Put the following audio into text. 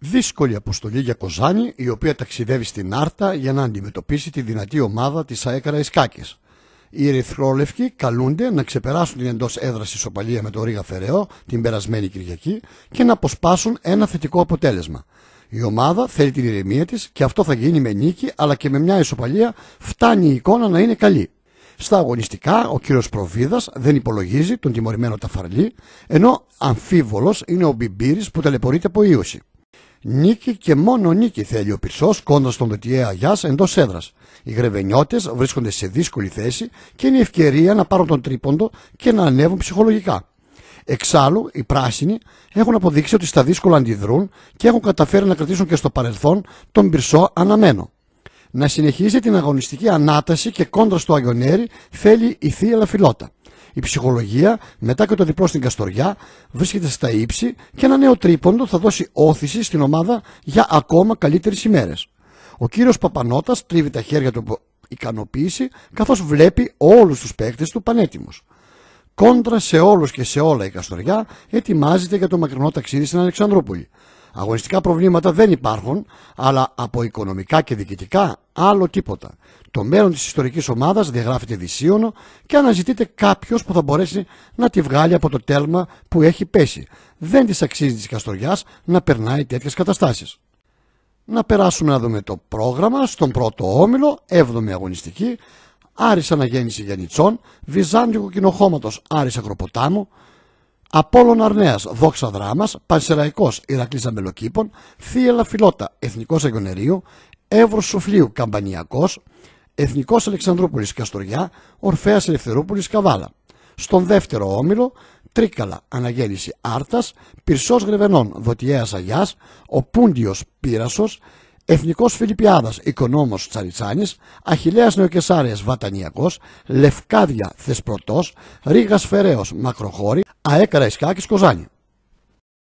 Δύσκολη αποστολή για Κοζάνη, η οποία ταξιδεύει στην Άρτα για να αντιμετωπίσει τη δυνατή ομάδα της Αέκαρα Ισκάκη. Οι Ερυθρόλευκοι καλούνται να ξεπεράσουν την εντός έδρας ισοπαλία με το Ρίγα Φεραίο την περασμένη Κυριακή και να αποσπάσουν ένα θετικό αποτέλεσμα. Η ομάδα θέλει την ηρεμία της και αυτό θα γίνει με νίκη, αλλά και με μια ισοπαλία φτάνει η εικόνα να είναι καλή. Στα αγωνιστικά, ο κύριος Προβίδας δεν υπολογίζει τον τιμωρημένο Ταφαρλή, ενώ αμφίβολος είναι ο Μπιμπύρης που ταλαιπωρείται από ίωση. Νίκη και μόνο νίκη θέλει ο Πυρσός κόντρα στον Δοτιέ Αγιάς εντός έδρας. Οι γρεβενιώτες βρίσκονται σε δύσκολη θέση και είναι η ευκαιρία να πάρουν τον τρίποντο και να ανέβουν ψυχολογικά. Εξάλλου, οι πράσινοι έχουν αποδείξει ότι στα δύσκολα αντιδρούν και έχουν καταφέρει να κρατήσουν και στο παρελθόν τον Πυρσό αναμένο. Να συνεχίσει την αγωνιστική ανάταση και κόντρα στο Αγιονέρι θέλει η Θεία Λαφιλότα. Η ψυχολογία, μετά και το διπλό στην Καστοριά, βρίσκεται στα ύψη και ένα νέο τρίποντο θα δώσει όθηση στην ομάδα για ακόμα καλύτερες ημέρες. Ο κύριος Παπανότα τρίβει τα χέρια του από ικανοποίηση, καθώς βλέπει όλους τους παίκτες του πανέτοιμους. Κόντρα σε όλους και σε όλα η Καστοριά ετοιμάζεται για το μακρινό ταξίδι στην Αλεξανδρούπολη. Αγωνιστικά προβλήματα δεν υπάρχουν, αλλά από οικονομικά και διοικητικά άλλο τίποτα. Το μέλλον της ιστορικής ομάδας διαγράφεται δυσίωνο και αναζητείται κάποιος που θα μπορέσει να τη βγάλει από το τέλμα που έχει πέσει. Δεν της αξίζει της Καστοριάς να περνάει τέτοιες καταστάσεις. Να περάσουμε να δούμε το πρόγραμμα στον πρώτο όμιλο, 7η αγωνιστική, Άρης Αναγέννηση Γιαννητσών, Βυζάντιο Κοινοχώματος Άρης Ακροποτάμου, Απόλλων Αρνέας, Δόξα Δράμα, Πανσεραϊκός, Ηρακλής Αμελοκήπων, Θύελα Φιλότα, Εθνικός Αγιονερίου, Εύρος Σουφλίου, Καμπανιακός, Εθνικός Αλεξανδρούπολης Καστοριά, Ορφαία Ελευθερούπολης Καβάλα. Στον δεύτερο όμιλο, Τρίκαλα, Αναγέννηση Άρτας, Πυρσός Γρεβενών, Δωτιέας Αγιάς, Ο Πούντιος Πύρασος, Εθνικός Φιλιππιάδας, Οικονόμος Τσαριτσάνης, Αχυλέα Νεοκεσάριας Βατανιακός, Λευκάδια Θεσπρωτός, Ρίγα Φεραίος Μακροχώρη, ΑΕΚ Καραϊσκάκης Κοζάνη.